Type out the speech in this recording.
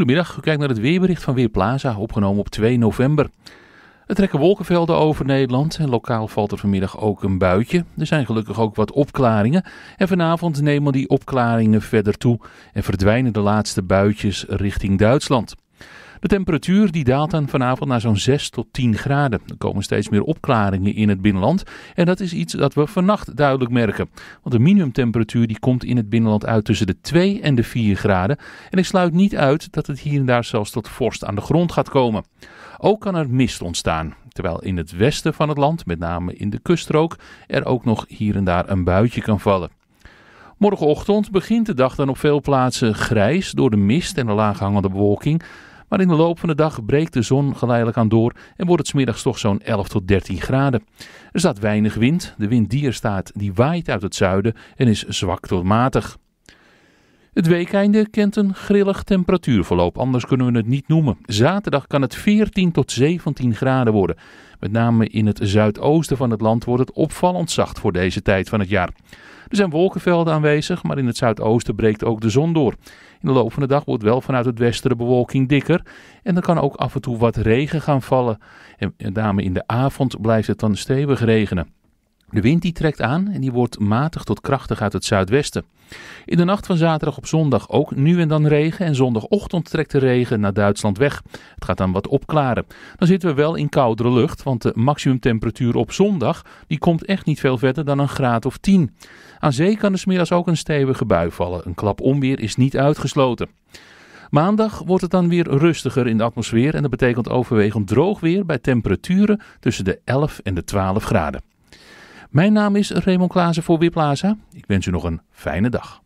Goedemiddag, u kijkt naar het weerbericht van Weerplaza, opgenomen op 2 november. Er trekken wolkenvelden over Nederland en lokaal valt er vanmiddag ook een buitje. Er zijn gelukkig ook wat opklaringen en vanavond nemen die opklaringen verder toe en verdwijnen de laatste buitjes richting Duitsland. De temperatuur die daalt dan vanavond naar zo'n 6 tot 10 graden. Er komen steeds meer opklaringen in het binnenland en dat is iets dat we vannacht duidelijk merken. Want de minimumtemperatuur die komt in het binnenland uit tussen de 2 en de 4 graden en ik sluit niet uit dat het hier en daar zelfs tot vorst aan de grond gaat komen. Ook kan er mist ontstaan, terwijl in het westen van het land, met name in de kuststrook, er ook nog hier en daar een buitje kan vallen. Morgenochtend begint de dag dan op veel plaatsen grijs door de mist en de laaghangende bewolking. Maar in de loop van de dag breekt de zon geleidelijk aan door en wordt het smiddags toch zo'n 11 tot 13 graden. Er staat weinig wind, de wind die er staat die waait uit het zuiden en is zwak tot matig. Het weekeinde kent een grillig temperatuurverloop, anders kunnen we het niet noemen. Zaterdag kan het 14 tot 17 graden worden. Met name in het zuidoosten van het land wordt het opvallend zacht voor deze tijd van het jaar. Er zijn wolkenvelden aanwezig, maar in het zuidoosten breekt ook de zon door. In de loop van de dag wordt wel vanuit het westen de bewolking dikker en er kan ook af en toe wat regen gaan vallen. En met name in de avond blijft het dan stevig regenen. De wind die trekt aan en die wordt matig tot krachtig uit het zuidwesten. In de nacht van zaterdag op zondag ook nu en dan regen en zondagochtend trekt de regen naar Duitsland weg. Het gaat dan wat opklaren. Dan zitten we wel in koudere lucht, want de maximumtemperatuur op zondag die komt echt niet veel verder dan een graad of 10. Aan zee kan er smiddags ook een stevige bui vallen. Een klap onweer is niet uitgesloten. Maandag wordt het dan weer rustiger in de atmosfeer en dat betekent overwegend droog weer bij temperaturen tussen de 11 en de 12 graden. Mijn naam is Raymond Klaassen voor Wiplaza. Ik wens u nog een fijne dag.